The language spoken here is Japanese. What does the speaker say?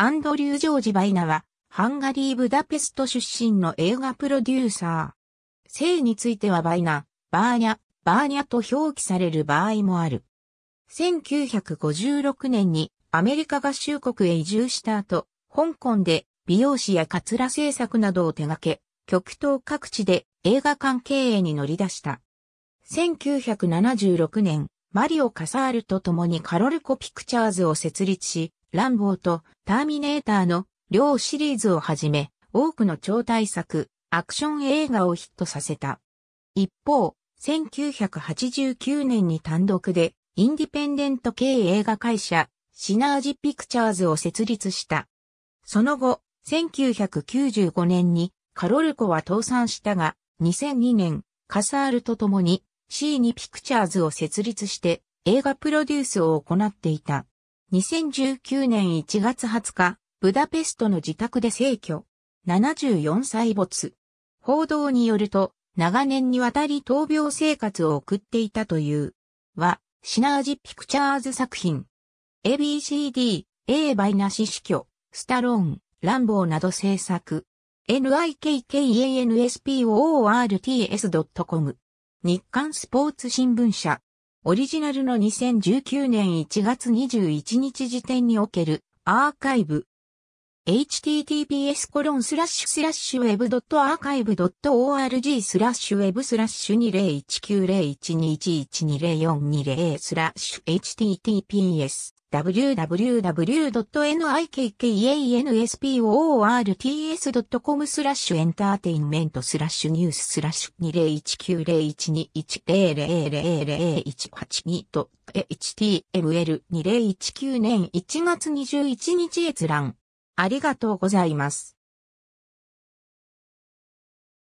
アンドリュー・ジョージ・バイナは、ハンガリー・ブダペスト出身の映画プロデューサー。性についてはバイナ、バーニャ、バーニャと表記される場合もある。1956年にアメリカ合衆国へ移住した後、香港で美容師やカツラ制作などを手掛け、極東各地で映画館経営に乗り出した。1976年、マリオ・カサールと共にカロルコ・ピクチャーズを設立し、ランボーとターミネーターの両シリーズをはじめ、多くの超大作、アクション映画をヒットさせた。一方、1989年に単独で、インディペンデント系映画会社、シナージピクチャーズを設立した。その後、1995年にカロルコは倒産したが、2002年、カサールと共に C2 ピクチャーズを設立して映画プロデュースを行っていた。2019年1月20日、ブダペストの自宅で逝去。74歳没。報道によると、長年にわたり闘病生活を送っていたという。は、シナージピクチャーズ作品。ABCD、A バイナシ死去、スタローン、ランボーなど制作。nikkanspoorts.com 日刊スポーツ新聞社オリジナルの2019年1月21日時点におけるアーカイブ。https コロンスラッシュスラッシュウェブドットアーカイブドット org スラッシュウェブスラッシュ201901212042スラッシュ https w w w n i k k a n s p o o r t s c o m スラッシュエンターテインメントスラッシュニューススラッシュ20190121000182と html2019 年1月21日閲覧。ありがとうございます。